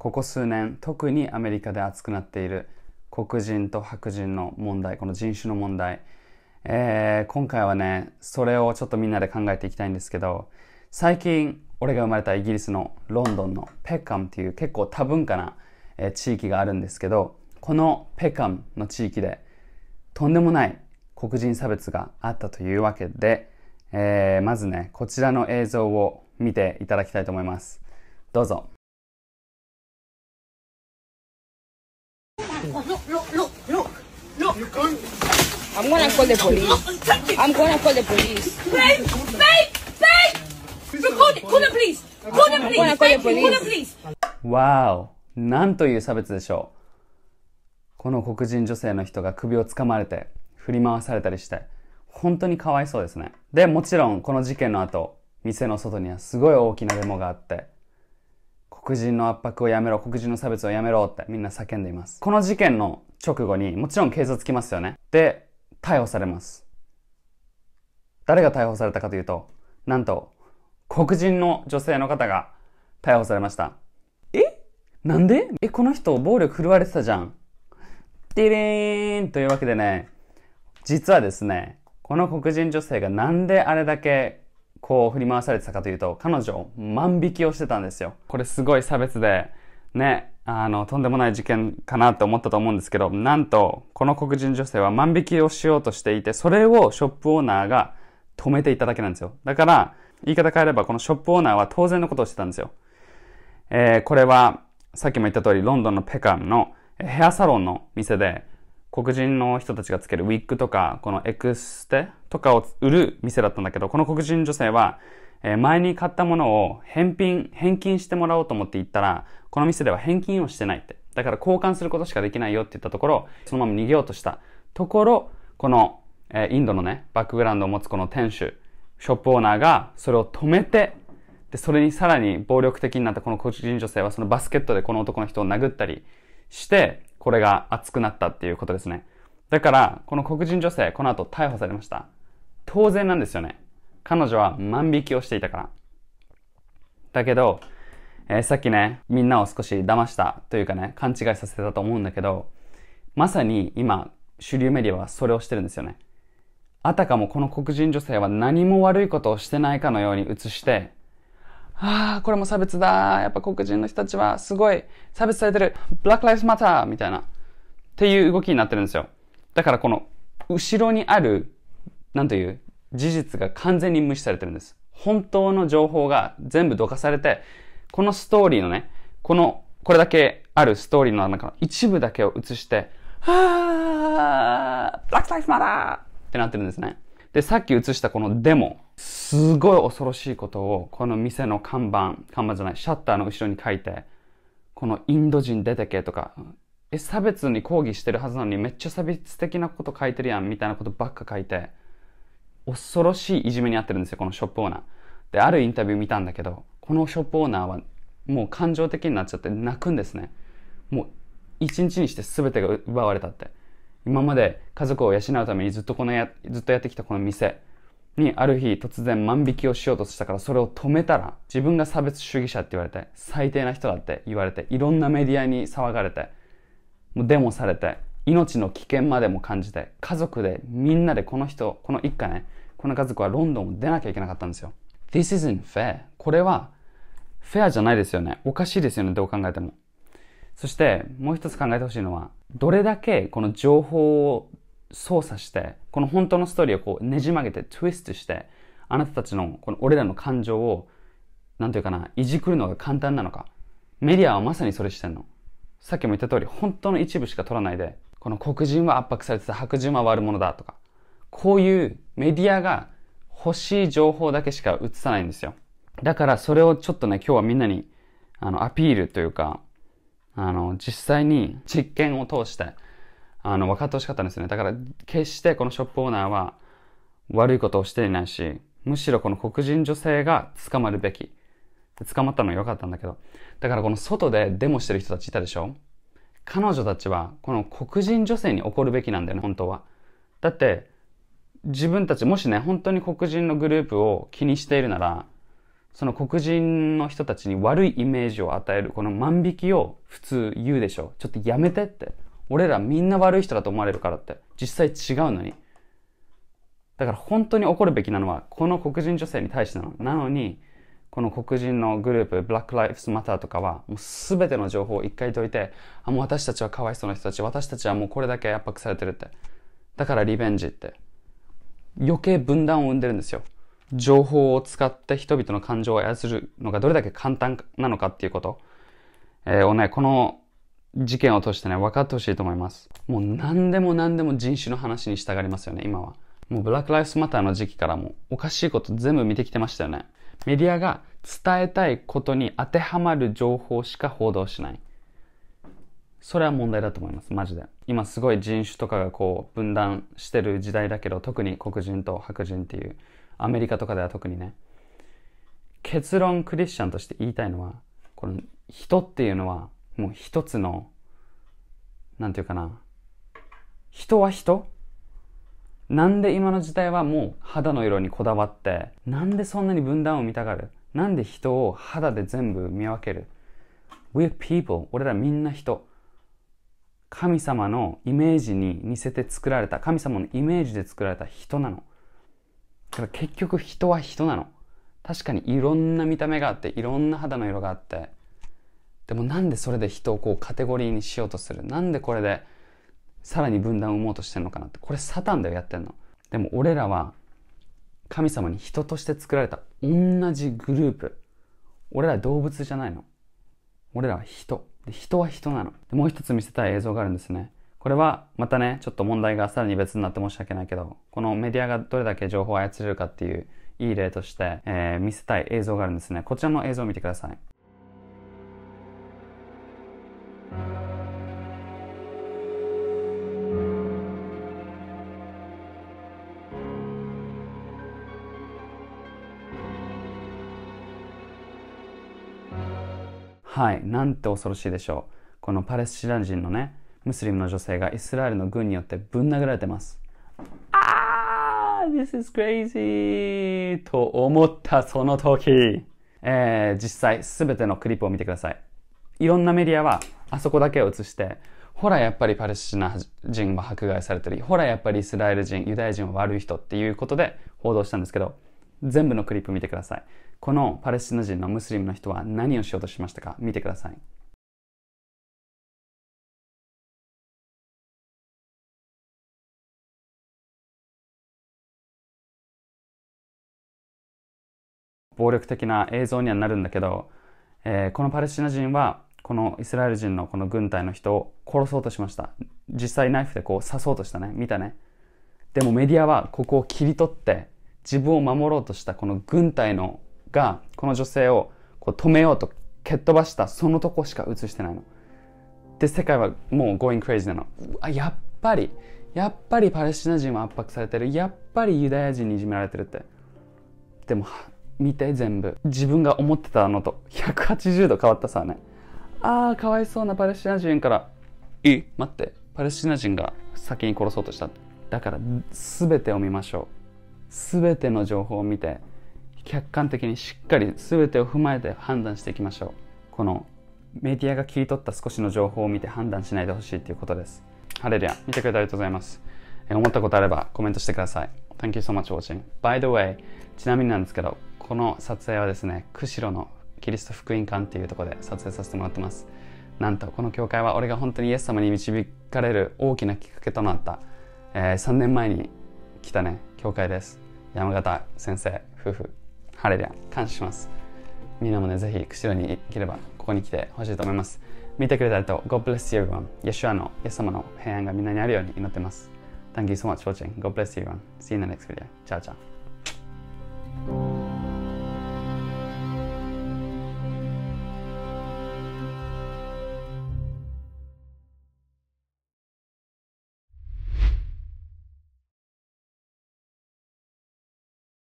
ここ数年特にアメリカで熱くなっている黒人と白人の問題この人種の問題、えー、今回はねそれをちょっとみんなで考えていきたいんですけど最近俺が生まれたイギリスのロンドンのペッカムっていう結構多文化な、え地域があるんですけどこのペカムの地域でとんでもない黒人差別があったというわけで、えー、まずねこちらの映像を見ていただきたいと思いますどうぞ I'm gonna call the police. I'm gonna call the police. Babe, babe, babe! Call the, call the police! Call the police! I'm gonna call the police! Call the police! Wow! なんという差別でしょう。この黒人女性の人が首を掴まれて、振り回されたりして、本当にかわいそうですね。で、もちろんこの事件の後、店の外にはすごい大きなデモがあって、黒人の圧迫をやめろ、黒人の差別をやめろってみんな叫んでいます。この事件の直後に、もちろん警察来ますよね。で、逮捕されます。誰が逮捕されたかというと、なんと、黒人の女性の方が逮捕されました。えなんでえ、この人、暴力振るわれてたじゃん。ティリーンというわけでね、実はですね、この黒人女性がなんであれだけこう振り回されてたかというと、彼女、万引きをしてたんですよ。これすごい差別で、ね、あの、とんでもない事件かなって思ったと思うんですけど、なんと、この黒人女性は万引きをしようとしていて、それをショップオーナーが止めていただけなんですよ。だから、言い方変えれば、このショップオーナーは当然のことをしてたんですよ。えー、これは、さっきも言った通り、ロンドンのペカンのヘアサロンの店で、黒人の人たちがつけるウィッグとか、このエクステとかを売る店だったんだけど、この黒人女性は、え前に買ったものを返品、返金してもらおうと思って行ったら、この店では返金をしてないって。だから交換することしかできないよって言ったところ、そのまま逃げようとしたところ、この、えインドのね、バックグラウンドを持つこの店主、ショップオーナーがそれを止めて、で、それにさらに暴力的になったこの黒人女性はそのバスケットでこの男の人を殴ったりして、これが熱くなったっていうことですね。だから、この黒人女性、この後逮捕されました。当然なんですよね。彼女は万引きをしていたから。だけど、えー、さっきね、みんなを少し騙したというかね、勘違いさせたと思うんだけど、まさに今、主流メディアはそれをしてるんですよね。あたかもこの黒人女性は何も悪いことをしてないかのように映して、ああ、これも差別だ。やっぱ黒人の人たちはすごい差別されてる。Black Lives Matter! みたいな。っていう動きになってるんですよ。だからこの、後ろにある、なんという、事実が完全に無視されてるんです。本当の情報が全部どかされて、このストーリーのね、この、これだけあるストーリーの中の一部だけを映して、はぁー、Black Lives Matter! ってなってるんですね。で、さっき映したこのデモ、すごい恐ろしいことを、この店の看板、看板じゃない、シャッターの後ろに書いて、このインド人出てけとか、え、差別に抗議してるはずなのにめっちゃ差別的なこと書いてるやんみたいなことばっか書いて、恐ろしいいじめにあってるんですよ、このショップオーナー。で、あるインタビュー見たんだけど、このショップオーナーはもう感情的になっちゃって泣くんですね。もう一日にして全てが奪われたって。今まで家族を養うためにずっとこのや、ずっとやってきたこの店にある日突然万引きをしようとしたからそれを止めたら自分が差別主義者って言われて最低な人だって言われていろんなメディアに騒がれてもうデモされて命の危険までも感じて家族でみんなでこの人この一家ねこの家族はロンドンを出なきゃいけなかったんですよ This isn't fair. これはフェアじゃないですよね。おかしいですよね。どう考えても。そしてもう一つ考えてほしいのは、どれだけこの情報を操作して、この本当のストーリーをこうねじ曲げて、ツイストして、あなたたちの、この俺らの感情を、なんていうかな、いじくるのが簡単なのか。メディアはまさにそれしてんの。さっきも言った通り、本当の一部しか取らないで、この黒人は圧迫されてた、白人は悪者だとか、こういうメディアが欲しい情報だけしか映さないんですよ。だからそれをちょっとね、今日はみんなに、あの、アピールというか、あの、実際に実験を通して、あの、分かってほしかったんですね。だから、決してこのショップオーナーは悪いことをしていないし、むしろこの黒人女性が捕まるべき。捕まったのは良かったんだけど。だからこの外でデモしてる人たちいたでしょ彼女たちは、この黒人女性に怒るべきなんだよね、本当は。だって、自分たち、もしね、本当に黒人のグループを気にしているなら、その黒人の人たちに悪いイメージを与える、この万引きを普通言うでしょ。ちょっとやめてって。俺らみんな悪い人だと思われるからって。実際違うのに。だから本当に怒るべきなのは、この黒人女性に対してなの。なのに、この黒人のグループ、Black Lives Matter とかは、もうすべての情報を一回解いて、あ、もう私たちはかわいそうな人たち、私たちはもうこれだけ圧迫されてるって。だからリベンジって。余計分断を生んでるんですよ。情報を使って人々の感情を操るのがどれだけ簡単なのかっていうこと、えをね、この事件を通してね、分かってほしいと思います。もう何でも何でも人種の話に従いますよね、今は。もうブラック・ライフス・マターの時期からもおかしいこと全部見てきてましたよね。メディアが伝えたいことに当てはまる情報しか報道しない。それは問題だと思います、マジで。今すごい人種とかがこう分断してる時代だけど、特に黒人と白人っていう、アメリカとかでは特にね。結論クリスチャンとして言いたいのは、この人っていうのはもう一つの、なんていうかな、人は人なんで今の時代はもう肌の色にこだわって、なんでそんなに分断を見たがるなんで人を肌で全部見分ける ?We're people. 俺らみんな人。神様のイメージに似せて作られた、神様のイメージで作られた人なの。だから結局人は人なの。確かにいろんな見た目があって、いろんな肌の色があって、でもなんでそれで人をこうカテゴリーにしようとするなんでこれでさらに分断を生もうとしてるのかなって。これサタンだよ、やってんの。でも俺らは神様に人として作られた同じグループ。俺ら動物じゃないの。俺らは人。で人は人なので。もう一つ見せたい映像があるんですね。これはまたね、ちょっと問題がさらに別になって申し訳ないけど、このメディアがどれだけ情報を操れるかっていういい例として、えー、見せたい映像があるんですね。こちらの映像を見てください。はい、なんて恐ろしいでしょう。このパレスチナ人のね、ムスリムの女性がイスラエルの軍によってぶん殴られてます。あー !This is crazy! と思ったその時、えー、実際すべてのクリップを見てください。いろんなメディアはあそこだけを映して、ほらやっぱりパレスチナ人は迫害されてる。ほらやっぱりイスラエル人、ユダヤ人は悪い人っていうことで報道したんですけど、全部のクリップ見てください。このパレスチナ人のムスリムの人は何をしようとしましたか見てください。暴力的な映像にはなるんだけど、えー、このパレスチナ人はこのイスラエル人のこの軍隊の人を殺そうとしました実際ナイフでこう刺そうとしたね見たねでもメディアはここを切り取って自分を守ろうとしたこの軍隊のがこの女性をこう止めようと蹴っ飛ばしたそのとこしか映してないの。で世界はもう going crazy なの。あやっぱりやっぱりパレスチナ人は圧迫されてるやっぱりユダヤ人にいじめられてるって。でも見て全部自分が思ってたのと180度変わったさね。ああかわいそうなパレスチナ人から「え待ってパレスチナ人が先に殺そうとした」だから全てを見ましょう全ての情報を見て客観的にしっかり全てを踏まえて判断していきましょうこのメディアが切り取った少しの情報を見て判断しないでほしいっていうことですハレルヤ見てくれてありがとうございます思ったことあればコメントしてください Thank you so much watching By the way ちなみになんですけどこの撮影はですね釧路のキリスト福音館っていうところで撮影させてもらってますなんとこの教会は俺が本当にイエス様に導かれる大きなきっかけとなった、えー、3年前に来たね教会です山形先生夫婦ハレルヤ感謝しますみんなもねぜひ釧路に行ければここに来てほしいと思います見てくれたらと God bless you everyone イエシュアのイエス様の平安がみんなにあるように祈ってます Thank you so much for watching. God bless you everyone. See you in the next video. Ciao, ciao.